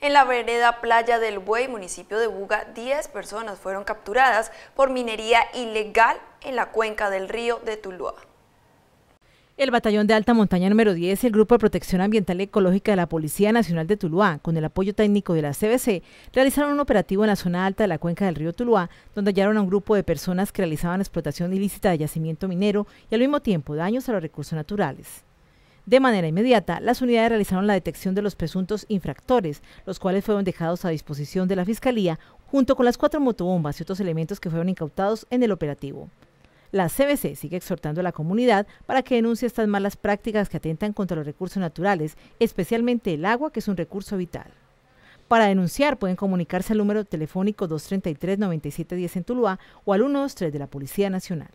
En la vereda Playa del Buey, municipio de Buga, 10 personas fueron capturadas por minería ilegal en la cuenca del río de Tuluá. El Batallón de Alta Montaña número 10 y el Grupo de Protección Ambiental y Ecológica de la Policía Nacional de Tuluá, con el apoyo técnico de la CBC, realizaron un operativo en la zona alta de la cuenca del río Tuluá, donde hallaron a un grupo de personas que realizaban explotación ilícita de yacimiento minero y al mismo tiempo daños a los recursos naturales. De manera inmediata, las unidades realizaron la detección de los presuntos infractores, los cuales fueron dejados a disposición de la Fiscalía junto con las cuatro motobombas y otros elementos que fueron incautados en el operativo. La CBC sigue exhortando a la comunidad para que denuncie estas malas prácticas que atentan contra los recursos naturales, especialmente el agua, que es un recurso vital. Para denunciar pueden comunicarse al número telefónico 233-9710 en Tuluá o al 123 de la Policía Nacional.